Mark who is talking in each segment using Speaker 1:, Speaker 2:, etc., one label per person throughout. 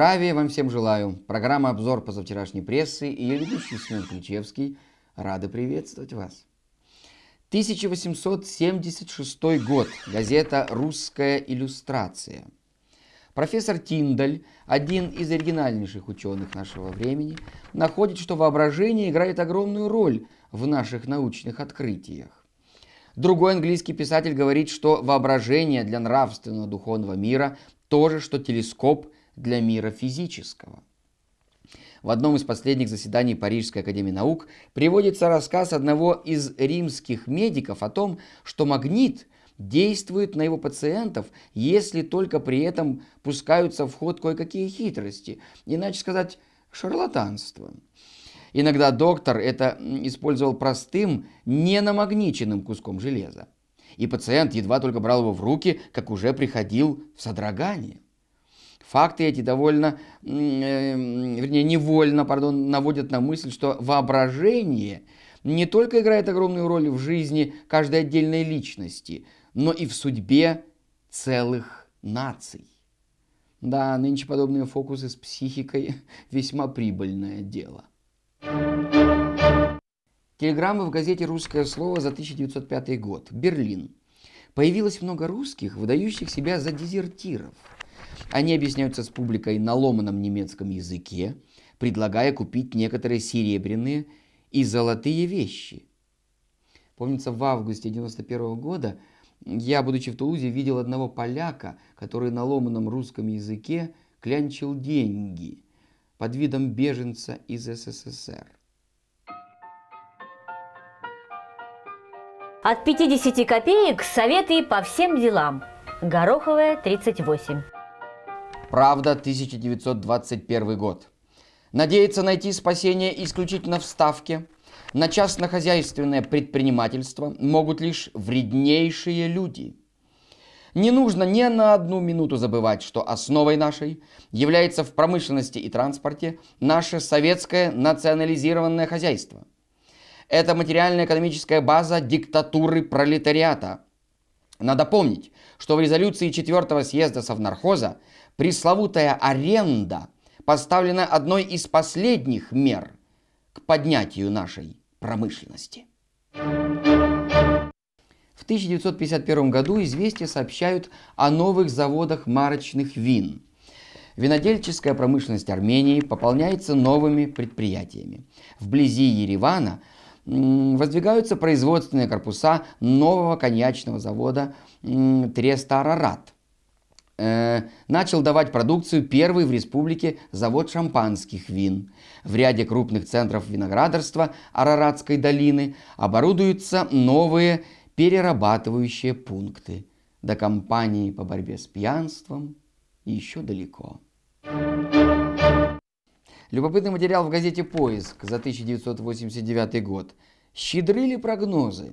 Speaker 1: Здравия вам всем желаю. Программа «Обзор позавчерашней прессы» и я ведущий Семен Ключевский рады приветствовать вас. 1876 год. Газета «Русская иллюстрация». Профессор Тиндаль, один из оригинальнейших ученых нашего времени, находит, что воображение играет огромную роль в наших научных открытиях. Другой английский писатель говорит, что воображение для нравственного духовного мира то же, что телескоп – для мира физического. В одном из последних заседаний Парижской академии наук приводится рассказ одного из римских медиков о том, что магнит действует на его пациентов, если только при этом пускаются в ход кое-какие хитрости, иначе сказать, шарлатанство. Иногда доктор это использовал простым, не намагниченным куском железа. И пациент едва только брал его в руки, как уже приходил в содрогание – Факты эти довольно, эм, вернее, невольно, пардон, наводят на мысль, что воображение не только играет огромную роль в жизни каждой отдельной личности, но и в судьбе целых наций. Да, нынче подобные фокусы с психикой весьма прибыльное дело. Телеграмма в газете «Русское слово» за 1905 год. Берлин. Появилось много русских, выдающих себя за дезертиров – они объясняются с публикой на ломаном немецком языке, предлагая купить некоторые серебряные и золотые вещи. Помнится, в августе 1991 -го года я, будучи в Тулузе, видел одного поляка, который на ломаном русском языке клянчил деньги под видом беженца из СССР. От 50 копеек советы по всем делам. Гороховая, 38. Правда, 1921 год. Надеется найти спасение исключительно в Ставке. На частнохозяйственное предпринимательство могут лишь вреднейшие люди. Не нужно ни на одну минуту забывать, что основой нашей является в промышленности и транспорте наше советское национализированное хозяйство. Это материально-экономическая база диктатуры пролетариата – надо помнить, что в резолюции 4 съезда Совнархоза пресловутая аренда поставлена одной из последних мер к поднятию нашей промышленности. В 1951 году «Известия» сообщают о новых заводах марочных вин. Винодельческая промышленность Армении пополняется новыми предприятиями. Вблизи Еревана – воздвигаются производственные корпуса нового коньячного завода Трестарарат. Э, начал давать продукцию первый в республике завод шампанских вин. В ряде крупных центров виноградарства Араратской долины оборудуются новые перерабатывающие пункты. До кампании по борьбе с пьянством еще далеко. Любопытный материал в газете «Поиск» за 1989 год. Щедры ли прогнозы?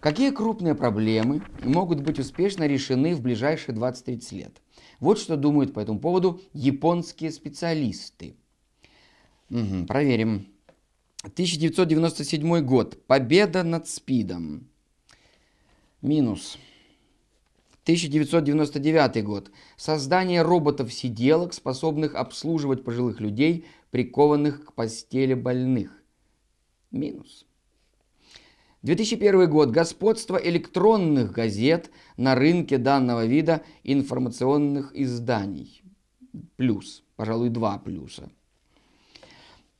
Speaker 1: Какие крупные проблемы могут быть успешно решены в ближайшие 20-30 лет? Вот что думают по этому поводу японские специалисты. Угу, проверим. 1997 год. Победа над СПИДом. Минус. 1999 год. Создание роботов-сиделок, способных обслуживать пожилых людей, прикованных к постели больных. Минус. 2001 год. Господство электронных газет на рынке данного вида информационных изданий. Плюс. Пожалуй, два плюса.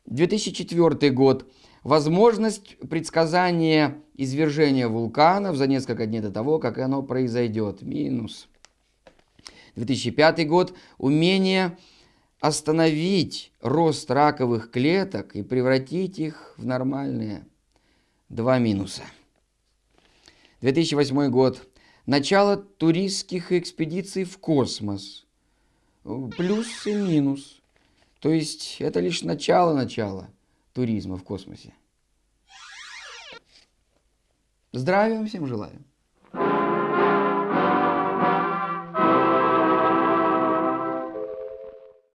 Speaker 1: 2004 год возможность предсказания извержения вулканов за несколько дней до того, как оно произойдет. Минус. 2005 год. Умение остановить рост раковых клеток и превратить их в нормальные. Два минуса. 2008 год. Начало туристских экспедиций в космос. Плюс и минус. То есть это лишь начало-начало туризма в космосе. Здравия всем желаю!